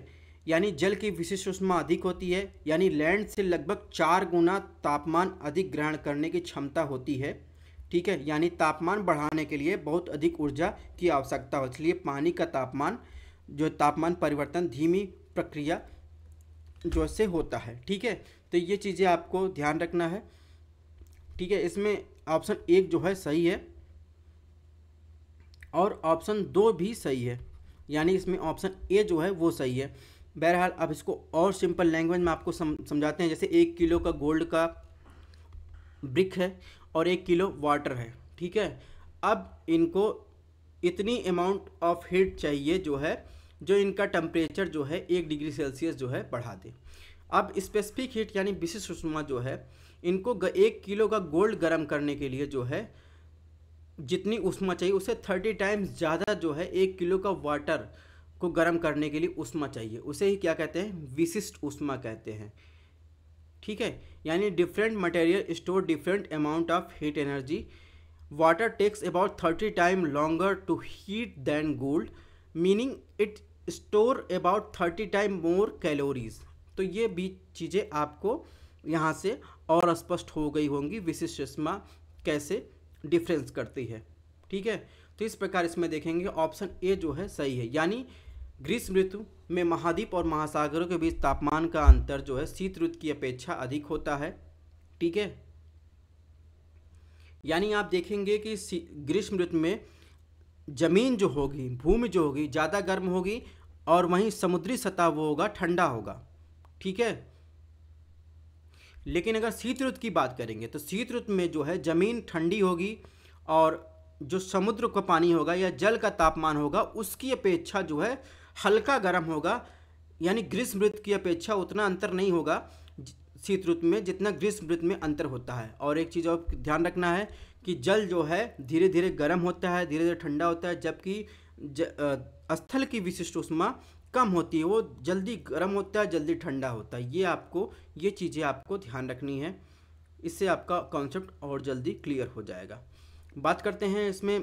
यानी जल की विशिष्ट उष्मा अधिक होती है यानी लैंड से लगभग चार गुना तापमान अधिक ग्रहण करने की क्षमता होती है ठीक है यानी तापमान बढ़ाने के लिए बहुत अधिक ऊर्जा की आवश्यकता हो इसलिए पानी का तापमान जो तापमान परिवर्तन धीमी प्रक्रिया जो से होता है ठीक है तो ये चीज़ें आपको ध्यान रखना है ठीक है इसमें ऑप्शन एक जो है सही है और ऑप्शन दो भी सही है यानी इसमें ऑप्शन ए जो है वो सही है बहरहाल अब इसको और सिंपल लैंग्वेज में आपको सम, समझाते हैं जैसे एक किलो का गोल्ड का ब्रिक है और एक किलो वाटर है ठीक है अब इनको इतनी अमाउंट ऑफ हीट चाहिए जो है जो इनका टेम्परेचर जो है एक डिग्री सेल्सियस जो है बढ़ा दे अब स्पेसिफिक हीट यानी विशिष्ट उष्मा जो है इनको एक किलो का गोल्ड गर्म करने के लिए जो है जितनी उष्मा चाहिए उसे थर्टी टाइम्स ज़्यादा जो है एक किलो का वाटर को गर्म करने के लिए उष्मा चाहिए उसे ही क्या कहते हैं विशिष्ट उष्मा कहते हैं ठीक है यानी different material store different amount of heat energy water takes about thirty time longer to heat than gold meaning it store about thirty time more calories तो ये भी चीज़ें आपको यहाँ से और स्पष्ट हो गई होंगी विशिष्ट उष्मा कैसे डिफरेंस करती है ठीक है तो इस प्रकार इसमें देखेंगे ऑप्शन ए जो है सही है यानी ग्रीष्म ऋतु में महाद्वीप और महासागरों के बीच तापमान का अंतर जो है शीत ऋतु की अपेक्षा अधिक होता है ठीक है यानी आप देखेंगे कि ग्रीष्म ऋतु में ज़मीन जो होगी भूमि जो होगी ज़्यादा गर्म होगी और वहीं समुद्री सतह वो होगा ठंडा होगा ठीक है लेकिन अगर शीत ऋतु की बात करेंगे तो शीत ऋतु में जो है ज़मीन ठंडी होगी और जो समुद्र का पानी होगा या जल का तापमान होगा उसकी अपेक्षा जो है हल्का गर्म होगा यानी ग्रीष्म ऋतु की अपेक्षा उतना अंतर नहीं होगा शीत ऋतु में जितना ग्रीष्म ऋतु में अंतर होता है और एक चीज़ और ध्यान रखना है कि जल जो है धीरे धीरे गर्म होता है धीरे धीरे ठंडा होता है जबकि स्थल की विशिष्ट उष्मा कम होती है वो जल्दी गर्म होता है जल्दी ठंडा होता है ये आपको ये चीज़ें आपको ध्यान रखनी है इससे आपका कॉन्सेप्ट और जल्दी क्लियर हो जाएगा बात करते हैं इसमें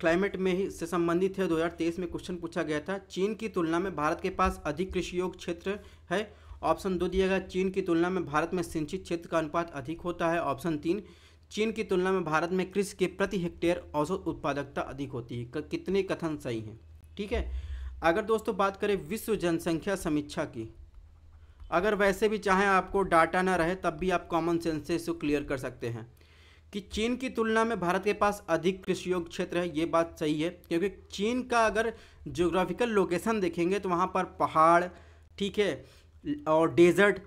क्लाइमेट में ही से संबंधित है 2023 में क्वेश्चन पूछा गया था चीन की तुलना में भारत के पास अधिक कृषि योग क्षेत्र है ऑप्शन दो दिया गया चीन की तुलना में भारत में सिंचित क्षेत्र का अनुपात अधिक होता है ऑप्शन तीन चीन की तुलना में भारत में कृषि के प्रति हेक्टेयर औसत उत्पादकता अधिक होती है कितने कथन सही हैं ठीक है अगर दोस्तों बात करें विश्व जनसंख्या समीक्षा की अगर वैसे भी चाहें आपको डाटा ना रहे तब भी आप कॉमन सेंस से इसको क्लियर कर सकते हैं कि चीन की तुलना में भारत के पास अधिक कृषि योग्य क्षेत्र है ये बात सही है क्योंकि चीन का अगर ज्योग्राफिकल लोकेशन देखेंगे तो वहाँ पर पहाड़ ठीक है और डेजर्ट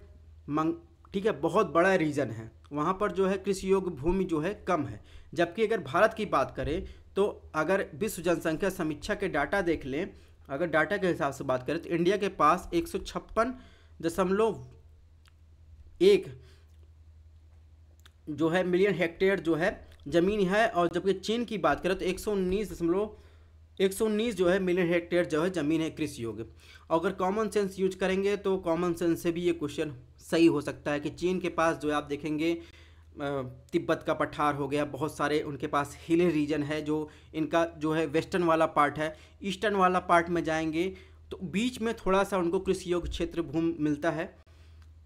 मंग ठीक है बहुत बड़ा रीजन है वहाँ पर जो है कृषि योग्य भूमि जो है कम है जबकि अगर भारत की बात करें तो अगर विश्व जनसंख्या समीक्षा के डाटा देख लें अगर डाटा के हिसाब से बात करें तो इंडिया के पास एक दशमलव एक जो है मिलियन हेक्टेयर जो है ज़मीन है और जबकि चीन की बात करें तो एक सौ उन्नीस दशमलव एक सौ उन्नीस जो है मिलियन हेक्टेयर जो है ज़मीन है कृषि योग्य अगर कॉमन सेंस यूज करेंगे तो कॉमन सेंस से भी ये क्वेश्चन सही हो सकता है कि चीन के पास जो है आप देखेंगे तिब्बत का पठार हो गया बहुत सारे उनके पास हिल रीजन है जो इनका जो है वेस्टर्न वाला पार्ट है ईस्टर्न वाला पार्ट में जाएंगे तो बीच में थोड़ा सा उनको कृषि योग क्षेत्र भूमि मिलता है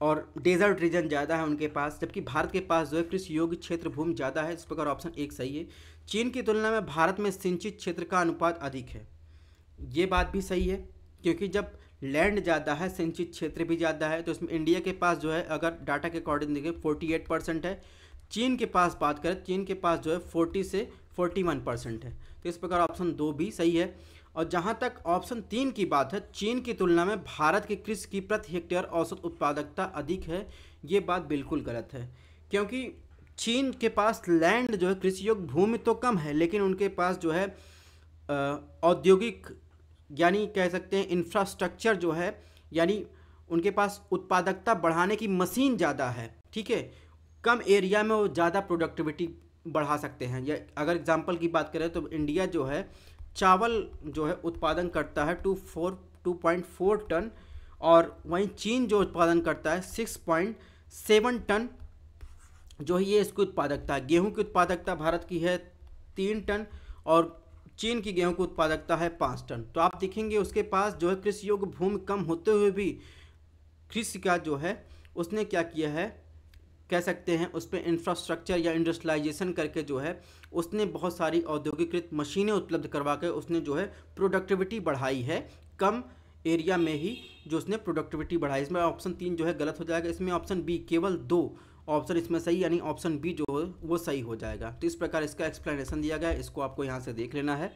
और डेजर्ट रीजन ज़्यादा है उनके पास जबकि भारत के पास जो है कृषि योग्य क्षेत्र भूमि ज़्यादा है इस प्रकार ऑप्शन एक सही है चीन की तुलना में भारत में सिंचित क्षेत्र का अनुपात अधिक है ये बात भी सही है क्योंकि जब लैंड ज़्यादा है सिंचित क्षेत्र भी ज़्यादा है तो इसमें इंडिया के पास जो है अगर डाटा के अकॉर्डिंग देखें फोर्टी एट परसेंट है चीन के पास बात करें चीन के पास जो है फोर्टी से फोर्टी वन परसेंट है तो इस प्रकार ऑप्शन दो भी सही है और जहां तक ऑप्शन तीन की बात है चीन की तुलना में भारत की कृषि की प्रति हेक्टेयर औसत उत्पादकता अधिक है ये बात बिल्कुल गलत है क्योंकि चीन के पास लैंड जो है कृषि योग्य भूमि तो कम है लेकिन उनके पास जो है औद्योगिक यानी कह सकते हैं इंफ्रास्ट्रक्चर जो है यानी उनके पास उत्पादकता बढ़ाने की मशीन ज़्यादा है ठीक है कम एरिया में वो ज़्यादा प्रोडक्टिविटी बढ़ा सकते हैं या अगर एग्जाम्पल की बात करें तो इंडिया जो है चावल जो है उत्पादन करता है two four two point four ton और वहीं चीन जो उत्पादन करता है सिक्स पॉइंट सेवन टन जो है ये इसकी उत्पादकता है गेहूँ की उत्पादकता भारत की है तीन टन और चीन की गेहूं की उत्पादकता है पाँच टन तो आप देखेंगे उसके पास जो है कृषि योग्य भूमि कम होते हुए भी कृषि का जो है उसने क्या किया है कह सकते हैं उस पर इंफ्रास्ट्रक्चर या इंडस्ट्रलाइजेशन करके जो है उसने बहुत सारी औद्योगिकृत मशीनें उपलब्ध करवा के उसने जो है प्रोडक्टिविटी बढ़ाई है कम एरिया में ही जो उसने प्रोडक्टिविटी बढ़ाई इसमें ऑप्शन तीन जो है गलत हो जाएगा इसमें ऑप्शन बी केवल दो ऑप्शन इसमें सही यानी ऑप्शन बी जो हो वो सही हो जाएगा तो इस प्रकार इसका एक्सप्लेनेशन दिया गया है इसको आपको यहाँ से देख लेना है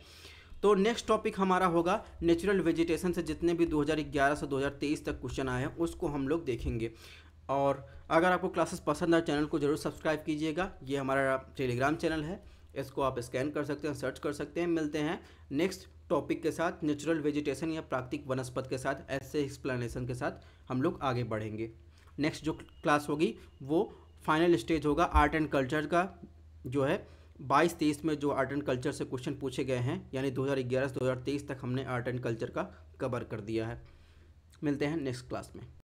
तो नेक्स्ट टॉपिक हमारा होगा नेचुरल वेजिटेशन से जितने भी 2011 से 2023 तक क्वेश्चन आए हैं उसको हम लोग देखेंगे और अगर आपको क्लासेस पसंद आए चैनल को जरूर सब्सक्राइब कीजिएगा ये हमारा टेलीग्राम चैनल है इसको आप स्कैन कर सकते हैं सर्च कर सकते हैं मिलते हैं नेक्स्ट टॉपिक के साथ नेचुरल वेजिटेशन या प्राकृतिक वनस्पत के साथ ऐसे एक्सप्लेनेशन के साथ हम लोग आगे बढ़ेंगे नेक्स्ट जो क्लास होगी वो फाइनल स्टेज होगा आर्ट एंड कल्चर का जो है बाईस तेईस में जो आर्ट एंड कल्चर से क्वेश्चन पूछे गए हैं यानी 2011 से 2023 तक हमने आर्ट एंड कल्चर का कवर कर दिया है मिलते हैं नेक्स्ट क्लास में